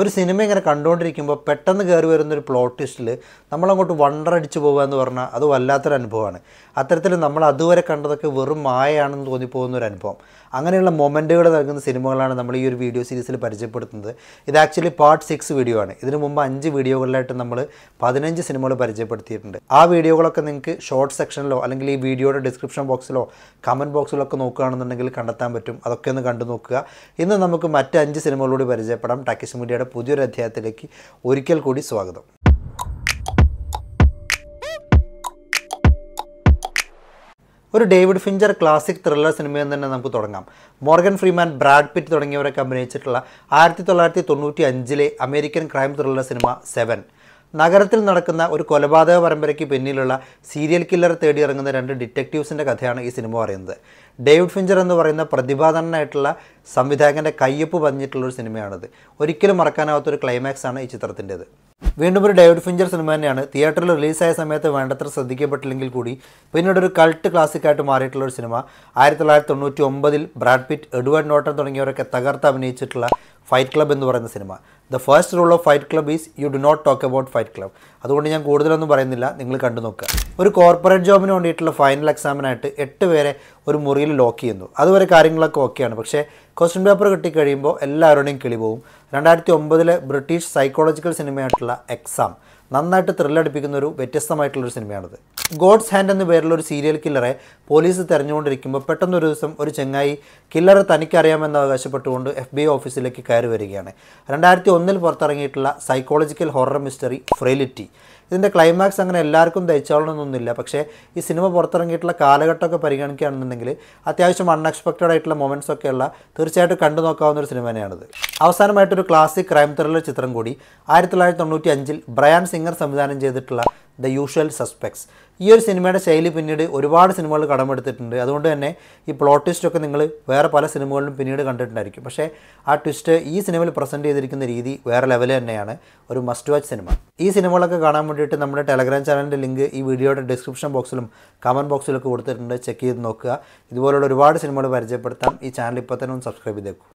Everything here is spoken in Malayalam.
ഒരു സിനിമ ഇങ്ങനെ കണ്ടുകൊണ്ടിരിക്കുമ്പോൾ പെട്ടെന്ന് കയറി വരുന്നൊരു പ്ലോട്ട് നമ്മളങ്ങോട്ട് വണ്ടർ അടിച്ചു പോകുക എന്ന് പറഞ്ഞാൽ അത് വല്ലാത്തൊരു അനുഭവമാണ് അത്തരത്തിൽ നമ്മൾ അതുവരെ കണ്ടതൊക്കെ വെറും മായയാണെന്ന് തോന്നിപ്പോകുന്ന ഒരു അനുഭവം അങ്ങനെയുള്ള മൊമെൻറ്റുകൾ നൽകുന്ന സിനിമകളാണ് നമ്മൾ ഈ ഒരു വീഡിയോ സീരീസിൽ പരിചയപ്പെടുത്തുന്നത് ഇത് ആക്ച്വലി പാർട്ട് സിക്സ് വീഡിയോ ആണ് ഇതിനു മുമ്പ് അഞ്ച് വീഡിയോകളിലായിട്ട് നമ്മൾ പതിനഞ്ച് സിനിമകൾ പരിചയപ്പെടുത്തിയിട്ടുണ്ട് ആ വീഡിയോകളൊക്കെ നിങ്ങൾക്ക് ഷോർട്ട് സെക്ഷനിലോ അല്ലെങ്കിൽ ഈ വീഡിയോയുടെ ഡിസ്ക്രിപ്ഷൻ ബോക്സിലോ കമൻറ്റ് ബോക്സിലോ ഒക്കെ നോക്കുകയാണെന്നുണ്ടെങ്കിൽ കണ്ടെത്താൻ പറ്റും അതൊക്കെ ഒന്ന് കണ്ടു നോക്കുക ഇന്ന് നമുക്ക് മറ്റ് അഞ്ച് സിനിമകളോട് പരിചയപ്പെടാം ടാക്കിസ് മീഡിയയുടെ പുതിയൊരു അധ്യായത്തിലേക്ക് ഒരിക്കൽ കൂടി സ്വാഗതം ഒരു ഡേവിഡ് ഫിഞ്ചർ ക്ലാസിക് ത്രില്ലർ സിനിമയിൽ തന്നെ നമുക്ക് തുടങ്ങാം മോർഗൻ ഫ്രീമാൻ ബ്രാഡ് പിറ്റ് തുടങ്ങിയവരൊക്കെ അഭിനയിച്ചിട്ടുള്ള ആയിരത്തി തൊള്ളായിരത്തി തൊണ്ണൂറ്റി അഞ്ചിലെ അമേരിക്കൻ ക്രൈം ത്രില്ലർ സിനിമ സെവൻ നഗരത്തിൽ നടക്കുന്ന ഒരു കൊലപാതക പരമ്പരയ്ക്ക് പിന്നിലുള്ള സീരിയൽ കില്ലർ തേടി ഇറങ്ങുന്ന രണ്ട് ഡിറ്റക്റ്റീവ്സിൻ്റെ കഥയാണ് ഈ സിനിമ പറയുന്നത് ഡേവിഡ് ഫിഞ്ചർ എന്ന് പറയുന്ന പ്രതിഭാധനനായിട്ടുള്ള സംവിധായകൻ്റെ കയ്യൊപ്പ് ഒരു സിനിമയാണിത് ഒരിക്കലും മറക്കാനാവാത്തൊരു ക്ലൈമാക്സ് ആണ് ഈ ചിത്രത്തിൻ്റേത് വീണ്ടും ഒരു ഡേവിഡ് ഫിഞ്ചർ സിനിമ തന്നെയാണ് തിയേറ്ററിൽ റിലീസായ സമയത്ത് വേണ്ടത്ര ശ്രദ്ധിക്കപ്പെട്ടില്ലെങ്കിൽ കൂടി പിന്നീട് ഒരു കൾട്ട് ക്ലാസിക്കായിട്ട് മാറിയിട്ടുള്ള ഒരു സിനിമ ആയിരത്തി തൊള്ളായിരത്തി തൊണ്ണൂറ്റി ഒമ്പതിൽ ബ്രാഡ് പിറ്റ് എഡ്വേർഡ് നോട്ടൺ തുടങ്ങിയവരൊക്കെ തകർത്ത് അഭിനയിച്ചിട്ടുള്ള ഫൈറ്റ് ക്ലബ് എന്ന് പറയുന്ന സിനിമ the first rule of fight club is you do not talk about fight club അതുകൊണ്ട് ഞാൻ കൂടുതലൊന്നും പറയുന്നില്ല നിങ്ങൾ കണ്ടു നോക്കുക ഒരു കോർപ്പറേറ്റ് ജോബിന് വേണ്ടിയിട്ടുള്ള ഫൈനൽ എക്സാമിനായിട്ട് എട്ട് പേരെ ഒരു മുറിയിൽ ലോക്ക് ചെയ്യുന്നു അതുവരെ കാര്യങ്ങളൊക്കെ ഓക്കെയാണ് പക്ഷേ ക്വസ്റ്റ്യൻ പേപ്പർ കിട്ടിക്കഴിയുമ്പോൾ എല്ലാവരുടെയും കിളി പോവും രണ്ടായിരത്തി ഒമ്പതിലെ ബ്രിട്ടീഷ് സൈക്കോളജിക്കൽ സിനിമയായിട്ടുള്ള എക്സാം നന്നായിട്ട് ത്രില്ലടിപ്പിക്കുന്ന ഒരു വ്യത്യസ്തമായിട്ടുള്ളൊരു സിനിമയാണിത് ഗോഡ്സ് ഹാൻഡ് എന്ന പേരിലുള്ള ഒരു സീരിയൽ കില്ലറെ പോലീസ് തെരഞ്ഞുകൊണ്ടിരിക്കുമ്പോൾ പെട്ടെന്നൊരു ദിവസം ഒരു ചെങ്ങായി കില്ലറെ തനിക്കറിയാമെന്ന് അവകാശപ്പെട്ടുകൊണ്ട് എഫ് ബി ഐ ഓഫീസിലേക്ക് കയറി വരികയാണ് രണ്ടായിരത്തി ഒന്നിൽ പുറത്തിറങ്ങിയിട്ടുള്ള സൈക്കോളജിക്കൽ ഹൊറർ മിസ്റ്ററി ഫ്രെയിലിറ്റി ഇതിൻ്റെ ക്ലൈമാക്സ് അങ്ങനെ എല്ലാവർക്കും ദയിച്ചോളണമെന്നൊന്നുമില്ല പക്ഷേ ഈ സിനിമ പുറത്തിറങ്ങിയിട്ടുള്ള കാലഘട്ടമൊക്കെ പരിഗണിക്കുകയാണെന്നുണ്ടെങ്കിൽ അത്യാവശ്യം അൺഎക്സ്പെക്റ്റഡ് ആയിട്ടുള്ള മൊമെൻറ്റ്സ് ഒക്കെയുള്ള തീർച്ചയായിട്ടും കണ്ടു നോക്കാവുന്ന ഒരു സിനിമയാണിത് അവസാനമായിട്ടൊരു ക്ലാസിക് ക്രൈം ത്രില്ലർ ചിത്രം കൂടി ആയിരത്തി തൊള്ളായിരത്തി തൊണ്ണൂറ്റി അഞ്ചിൽ ബ്രയാൻ സിംഗർ സംവിധാനം ചെയ്തിട്ടുള്ള ദ യൂഷ്വൽ സസ്പെക്ട്സ് ഈ ഒരു സിനിമയുടെ ശൈലി പിന്നീട് ഒരുപാട് സിനിമകൾ കടമെടുത്തിട്ടുണ്ട് അതുകൊണ്ട് തന്നെ ഈ പ്ലോട്ട് ട്വിസ്റ്റൊക്കെ നിങ്ങൾ വേറെ പല സിനിമകളിലും പിന്നീട് കണ്ടിട്ടുണ്ടായിരിക്കും പക്ഷേ ആ ട്വിസ്റ്റ് ഈ സിനിമയിൽ പ്രസൻറ്റ് ചെയ്തിരിക്കുന്ന രീതി രീതി വേറെ ലെവൽ തന്നെയാണ് ഒരു മസ്റ്റ് വാച്ച് സിനിമ ഈ സിനിമകളൊക്കെ കാണാൻ വേണ്ടിയിട്ട് നമ്മുടെ ടെലഗ്രാം ചാനലിൻ്റെ ലിങ്ക് ഈ വീഡിയോയുടെ ഡിസ്ക്രിപ്ഷൻ ബോക്സിലും കമൻറ്റ് ബോക്സിലൊക്കെ കൊടുത്തിട്ടുണ്ട് ചെക്ക് ചെയ്ത് നോക്കുക ഇതുപോലുള്ള ഒരുപാട് സിനിമകൾ പരിചയപ്പെടുത്താം ഈ ചാനൽ ഇപ്പോൾ തന്നെ ഒന്ന് സബ്സ്ക്രൈബ് ചെയ്തേക്കും